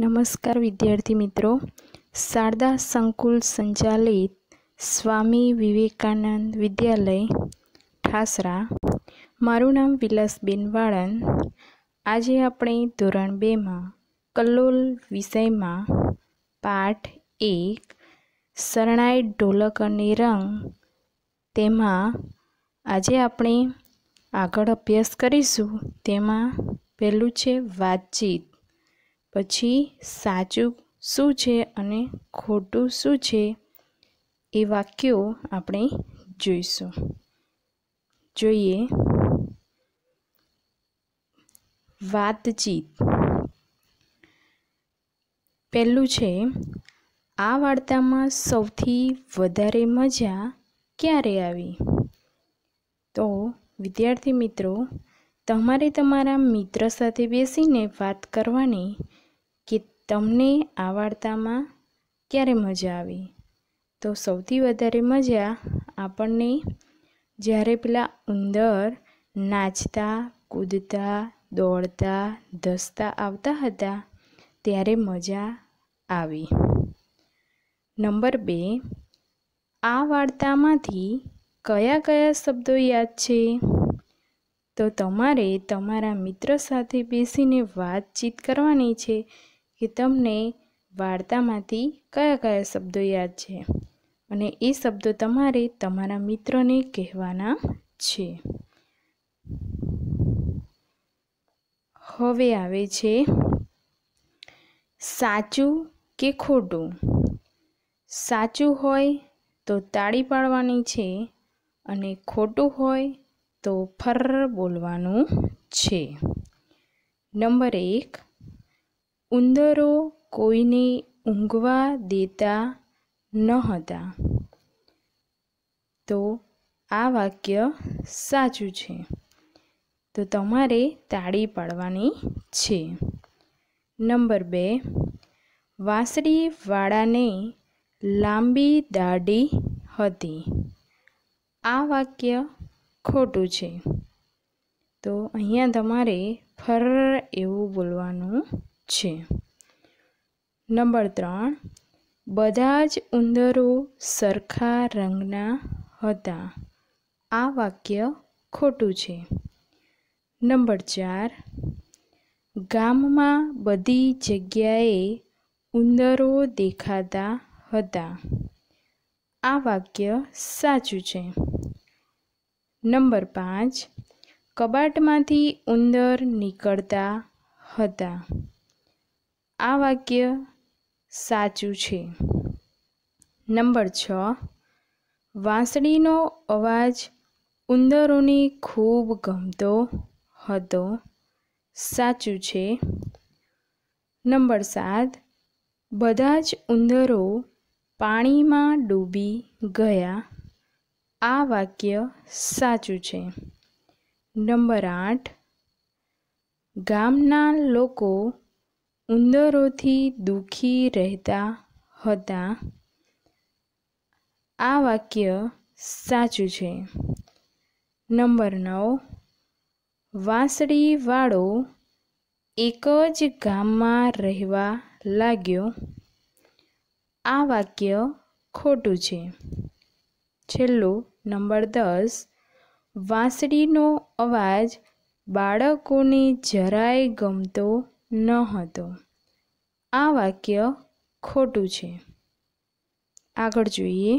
નમસ્કાર વિદ્યાર્થી મિત્રો શારદા સંકુલ સંચાલિત સ્વામી વિવેકાનંદ વિદ્યાલય ઠાસરા મારું નામ વિલાસબેન વાળન આજે આપણે ધોરણ બેમાં કલ્લોલ વિષયમાં પાઠ એક શરણાઈ ઢોલક અને રંગ તેમાં આજે આપણે આગળ અભ્યાસ કરીશું તેમાં પહેલું છે વાતચીત પછી સાચું શું છે અને ખોટું શું છે એ વાક્યો આપણે જોઈશું જોઈએ વાતચીત પહેલું છે આ વાર્તામાં સૌથી વધારે મજા ક્યારે આવી તો વિદ્યાર્થી મિત્રો તમારે તમારા મિત્ર સાથે બેસીને વાત કરવાની તમને આ વાર્તામાં ક્યારે મજા આવી તો સૌથી વધારે મજા આપણને જ્યારે પેલા ઉંદર નાચતા કૂદતા દોડતા ધસતા આવતા હતા ત્યારે મજા આવી નંબર બે આ વાર્તામાંથી કયા કયા શબ્દો યાદ છે તો તમારે તમારા મિત્ર સાથે બેસીને વાતચીત કરવાની છે કે તમને વાર્તામાંથી કયા કયા શબ્દો યાદ છે અને એ શબ્દો તમારે તમારા મિત્રોને કહેવાના છે હવે આવે છે સાચું કે ખોટું સાચું હોય તો તાળી પાડવાની છે અને ખોટું હોય તો ફર બોલવાનું છે નંબર એક ઉંદરો કોઈને ઊંઘવા દેતા ન હતા તો આ વાક્ય સાચું છે તો તમારે તાળી પાડવાની છે નંબર બે વાસળીવાળાને લાંબી દાઢી હતી આ વાક્ય ખોટું છે તો અહીંયા તમારે ફર એવું બોલવાનું છે નંબર ત્રણ બધા જ ઉંદરો સરખા રંગના હતા આ વાક્ય ખોટું છે નંબર ચાર ગામમાં બધી જગ્યાએ ઉંદરો દેખાતા હતા આ વાક્ય સાચું છે નંબર પાંચ કબાટમાંથી ઉંદર નીકળતા હતા આ વાક્ય સાચું છે નંબર છ વાંસળીનો અવાજ ઉંદરોને ખૂબ ગમતો હતો સાચું છે નંબર સાત બધા જ ઉંદરો પાણીમાં ડૂબી ગયા આ વાક્ય સાચું છે નંબર આઠ ગામના લોકો ઉંદરોથી દુઃખી રહેતા હતા આ વાક્ય સાચું છે નંબર નવ વાંસળીવાળો એક જ ગામમાં રહેવા લાગ્યો આ વાક્ય ખોટું છે છેલ્લું નંબર દસ વાંસળીનો અવાજ બાળકોને જરાય ગમતો ન હતો આ વાક્ય ખોટું છે આગળ જોઈએ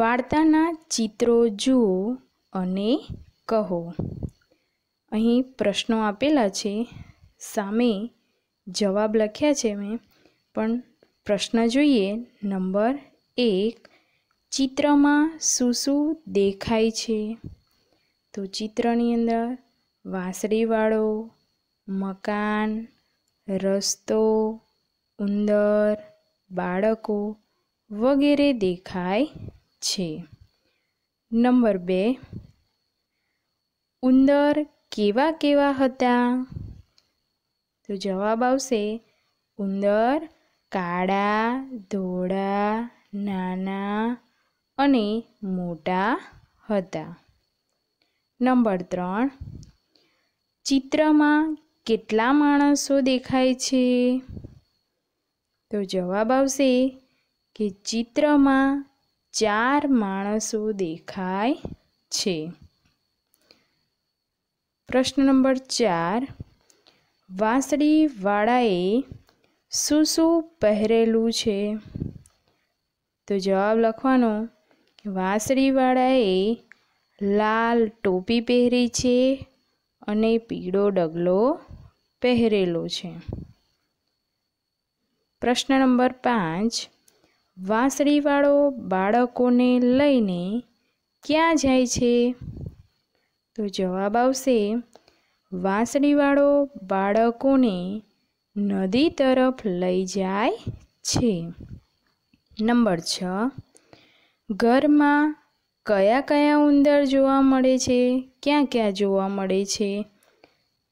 વાર્તાના ચિત્રો જુઓ અને કહો અહીં પ્રશ્નો આપેલા છે સામે જવાબ લખ્યા છે મેં પણ પ્રશ્ન જોઈએ નંબર એક ચિત્રમાં શું શું દેખાય છે તો ચિત્રની અંદર વાંસળીવાળો મકાન રસ્તો ઉંદર બાળકો વગેરે દેખાય છે નંબર બે ઉંદર કેવા કેવા હતા તો જવાબ આવશે ઉંદર કાળા ધોળા નાના અને મોટા હતા નંબર ત્રણ ચિત્રમાં કેટલા માણસો દેખાય છે તો જવાબ આવશે કે ચિત્રમાં ચાર માણસો દેખાય છે પ્રશ્ન નંબર ચાર વાંસળીવાળાએ શું શું પહેરેલું છે તો જવાબ લખવાનો વાંસળીવાળાએ લાલ ટોપી પહેરી છે અને પીળો ડગલો પહેરેલો છે પ્રશ્ન નંબર પાંચ વાંસળીવાળો બાળકોને લઈને ક્યાં જાય છે તો જવાબ આવશે વાંસળીવાળો બાળકોને નદી તરફ લઈ જાય છે નંબર છ ઘરમાં કયા કયા ઉંદર જોવા મળે છે ક્યાં ક્યાં જોવા મળે છે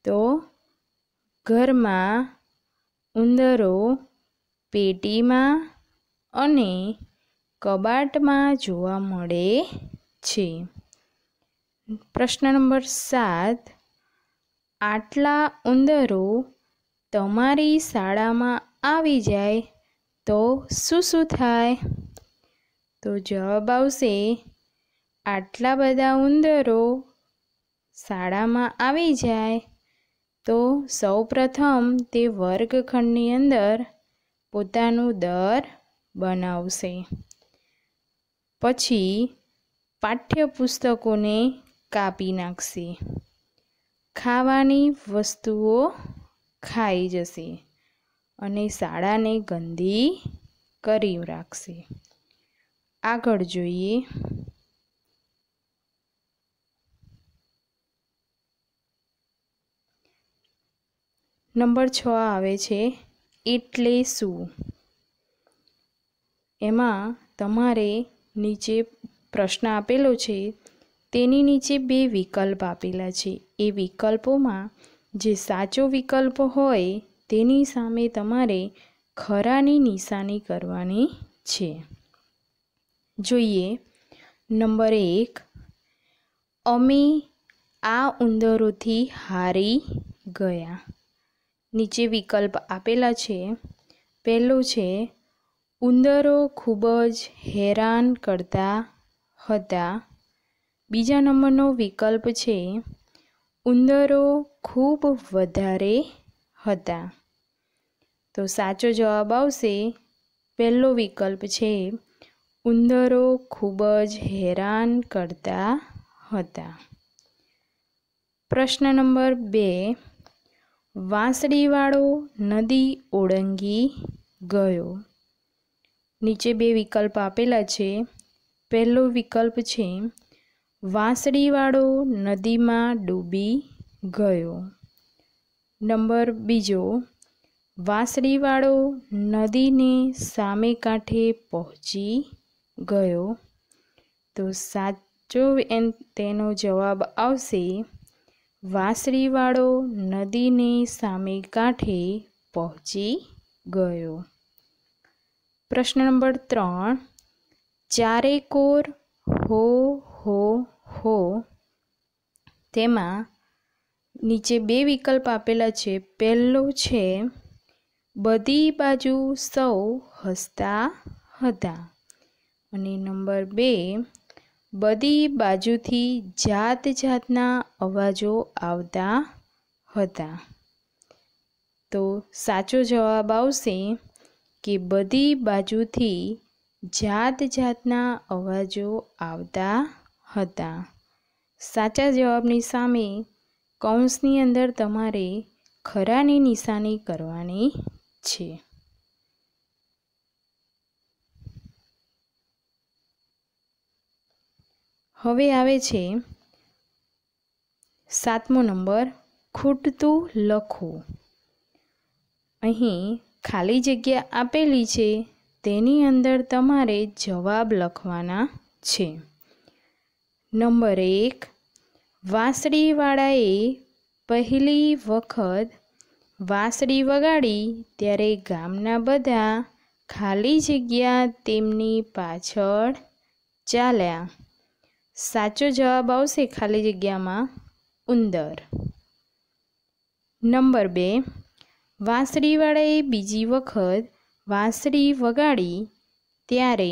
તો ઘરમાં ઉંદરો પેટીમાં અને કબાટમાં જોવા મળે છે પ્રશ્ન નંબર સાત આટલા ઉંદરો તમારી શાળામાં આવી જાય તો શું શું થાય તો જવાબ આવશે આટલા બધા ઉંદરો શાળામાં આવી જાય તો સૌપ્રથમ તે વર્ગખંડની અંદર પોતાનું દર બનાવશે પછી પાઠ્યપુસ્તકોને કાપી નાખશે ખાવાની વસ્તુઓ ખાઈ જશે અને શાળાને ગંદી કરી રાખશે આગળ જોઈએ નંબર છ આવે છે એટલે શું એમાં તમારે નીચે પ્રશ્ન આપેલો છે તેની નીચે બે વિકલ્પ આપેલા છે એ વિકલ્પોમાં જે સાચો વિકલ્પ હોય તેની સામે તમારે ખરાની નિશાની કરવાની છે જોઈએ નંબર એક અમે આ ઉંદરોથી હારી ગયા નીચે વિકલ્પ આપેલા છે પહેલો છે ઉંદરો ખૂબ જ હેરાન કરતા હતા બીજા નંબરનો વિકલ્પ છે ઉંદરો ખૂબ વધારે હતા તો સાચો જવાબ આવશે પહેલો વિકલ્પ છે ઉંદરો ખૂબ જ હેરાન કરતા હતા પ્રશ્ન નંબર બે વાંસળીવાળો નદી ઓળંગી ગયો નીચે બે વિકલ્પ આપેલા છે પહેલો વિકલ્પ છે વાંસળીવાળો નદીમાં ડૂબી ગયો નંબર બીજો વાંસળીવાળો નદીને સામે કાંઠે પહોંચી ગયો તો સાચો તેનો જવાબ આવશે વાંસળીવાળો નદીની સામે કાંઠે પહોંચી ગયો પ્રશ્ન નંબર ત્રણ ચારેકોર હો હો હો તેમાં નીચે બે વિકલ્પ આપેલા છે પહેલો છે બધી બાજુ સૌ હસતા હતા અને નંબર બે બધી બાજુથી જાત જાતના અવાજો આવતા હતા તો સાચો જવાબ આવશે કે બધી બાજુથી જાત જાતના અવાજો આવતા હતા સાચા જવાબની સામે કૌંસની અંદર તમારે ખરાની નિશાની કરવાની છે હવે આવે છે સાતમો નંબર ખૂટતું લખવું અહીં ખાલી જગ્યા આપેલી છે તેની અંદર તમારે જવાબ લખવાના છે નંબર એક વાંસળીવાળાએ પહેલી વખત વાંસળી વગાડી ત્યારે ગામના બધા ખાલી જગ્યા તેમની પાછળ ચાલ્યા સાચો જવાબ આવશે ખાલી જગ્યામાં ઉંદર નંબર બે વાંસળીવાળાએ બીજી વખત વાંસળી વગાડી ત્યારે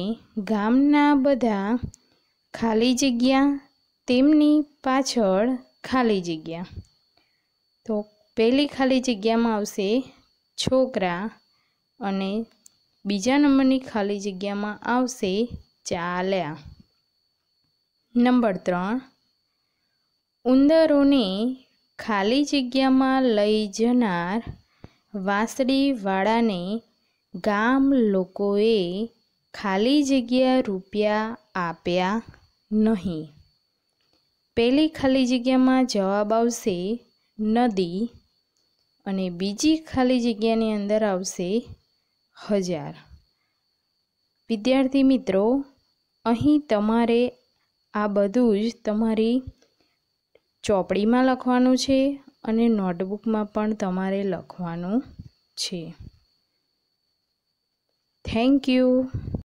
ગામના બધા ખાલી જગ્યા તેમની પાછળ ખાલી જગ્યા તો પહેલી ખાલી જગ્યામાં આવશે છોકરા અને બીજા નંબરની ખાલી જગ્યામાં આવશે ચાલ્યા નંબર ત્રણ ઉંદરોને ખાલી જગ્યામાં લઈ જનાર વાંસળીવાળાને ગામ લોકોએ ખાલી જગ્યા રૂપિયા આપ્યા નહીં પહેલી ખાલી જગ્યામાં જવાબ આવશે નદી અને બીજી ખાલી જગ્યાની અંદર આવશે હજાર વિદ્યાર્થી મિત્રો અહીં તમારે આ બધું જ તમારી ચોપડીમાં લખવાનું છે અને નોટબુકમાં પણ તમારે લખવાનું છે થેન્ક યુ